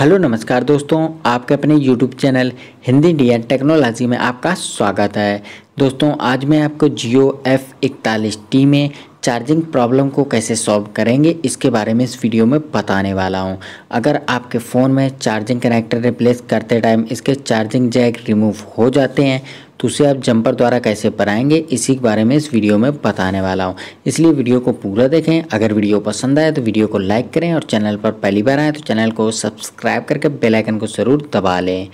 Hello नमस्कार दोस्तों आपके अपने YouTube channel Hindi Indian technology में आपका स्वागत है दोस्तों आज मैं आपको जियो एफ इकतालीस टी में चार्जिंग प्रॉब्लम को कैसे सॉल्व करेंगे इसके बारे में इस वीडियो में बताने वाला हूं। अगर आपके फ़ोन में चार्जिंग कनेक्टर रिप्लेस करते टाइम इसके चार्जिंग जैक रिमूव हो जाते हैं तो उसे आप जंपर द्वारा कैसे बनाएंगे इसी के बारे में इस वीडियो में बताने वाला हूँ इसलिए वीडियो को पूरा देखें अगर वीडियो पसंद आए तो वीडियो को लाइक करें और चैनल पर पहली बार आए तो चैनल को सब्सक्राइब करके बेलाइकन को ज़रूर दबा लें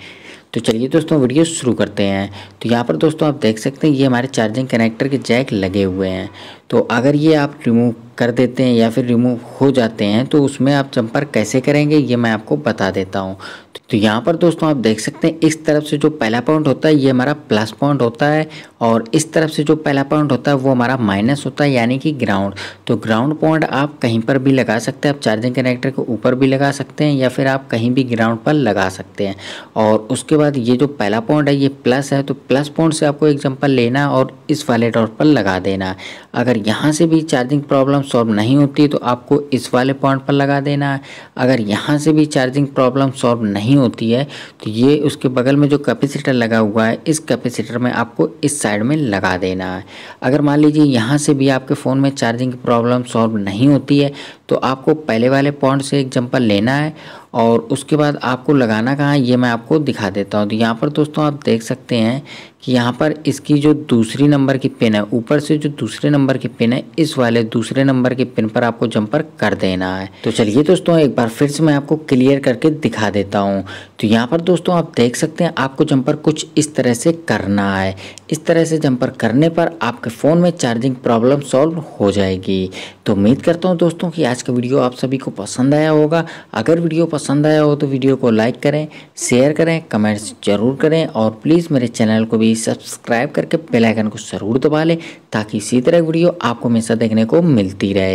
तो चलिए दोस्तों वीडियो शुरू करते हैं तो यहाँ पर दोस्तों आप देख सकते हैं ये हमारे चार्जिंग कनेक्टर के जैक लगे हुए हैं तो अगर ये आप रिमूव कर देते हैं या फिर रिमूव हो जाते हैं तो उसमें आप संपर्क कैसे करेंगे ये मैं आपको बता देता हूँ तो यहाँ पर दोस्तों आप देख सकते हैं इस तरफ से जो पहला पॉइंट होता है ये हमारा प्लस पॉइंट होता है और इस तरफ से जो पहला पॉइंट होता है वो हमारा माइनस होता है यानी कि ग्राउंड तो ग्राउंड पॉइंट आप कहीं पर भी लगा सकते हैं आप चार्जिंग कनेक्टर के ऊपर भी लगा सकते हैं या फिर आप कहीं भी ग्राउंड पर लगा सकते हैं और उसके बाद ये जो पहला पॉइंट है ये प्लस है तो प्लस पॉइंट से आपको एग्जाम्पल लेना और इस वाले डॉट पर लगा देना अगर अगर यहाँ से भी चार्जिंग प्रॉब्लम सॉल्व नहीं होती तो आपको इस वाले पॉइंट पर लगा देना है अगर यहाँ से भी चार्जिंग प्रॉब्लम सॉल्व नहीं होती है तो ये उसके बगल में जो कैपेसिटर लगा हुआ है इस कैपेसिटर में आपको इस साइड में लगा देना है अगर मान लीजिए यहाँ से भी आपके फ़ोन में चार्जिंग प्रॉब्लम सॉल्व नहीं होती है तो आपको पहले वाले पॉइंट से एक जंपर लेना है और उसके बाद आपको लगाना कहाँ ये मैं आपको दिखा देता हूँ तो यहाँ पर दोस्तों आप देख सकते हैं कि यहाँ पर इसकी जो दूसरी नंबर की पिन है ऊपर से जो दूसरे नंबर की पिन है इस वाले दूसरे नंबर के पिन पर आपको जंपर कर देना है तो चलिए दोस्तों एक बार फिर से मैं आपको क्लियर करके दिखा देता हूँ तो यहाँ पर दोस्तों आप देख सकते हैं आपको जंपर कुछ इस तरह से करना है इस तरह से जंपर करने पर आपके फ़ोन में चार्जिंग प्रॉब्लम सॉल्व हो जाएगी तो उम्मीद करता हूँ दोस्तों कि आज आज का वीडियो आप सभी को पसंद आया होगा अगर वीडियो पसंद आया हो तो वीडियो को लाइक करें शेयर करें कमेंट्स जरूर करें और प्लीज़ मेरे चैनल को भी सब्सक्राइब करके बेलाइकन को ज़रूर दबा लें ताकि इसी तरह वीडियो आपको हमेशा देखने को मिलती रहे